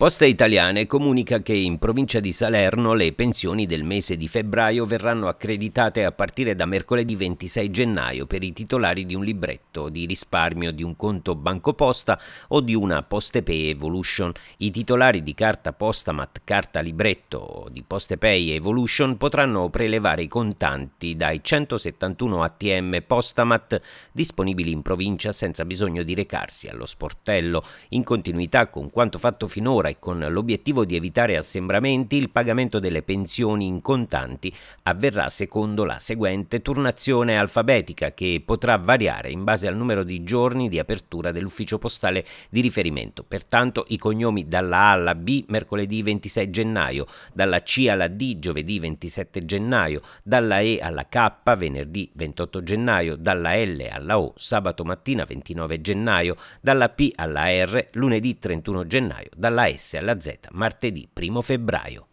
Poste Italiane comunica che in provincia di Salerno le pensioni del mese di febbraio verranno accreditate a partire da mercoledì 26 gennaio per i titolari di un libretto di risparmio di un conto bancoposta o di una Poste Pay Evolution. I titolari di carta Postamat, carta libretto o di Poste Pay Evolution potranno prelevare i contanti dai 171 ATM Postamat disponibili in provincia senza bisogno di recarsi allo sportello, in continuità con quanto fatto finora e con l'obiettivo di evitare assembramenti, il pagamento delle pensioni in contanti avverrà secondo la seguente turnazione alfabetica che potrà variare in base al numero di giorni di apertura dell'ufficio postale di riferimento. Pertanto i cognomi dalla A alla B mercoledì 26 gennaio, dalla C alla D giovedì 27 gennaio, dalla E alla K venerdì 28 gennaio, dalla L alla O sabato mattina 29 gennaio, dalla P alla R lunedì 31 gennaio, dalla S S alla Z martedì 1 febbraio.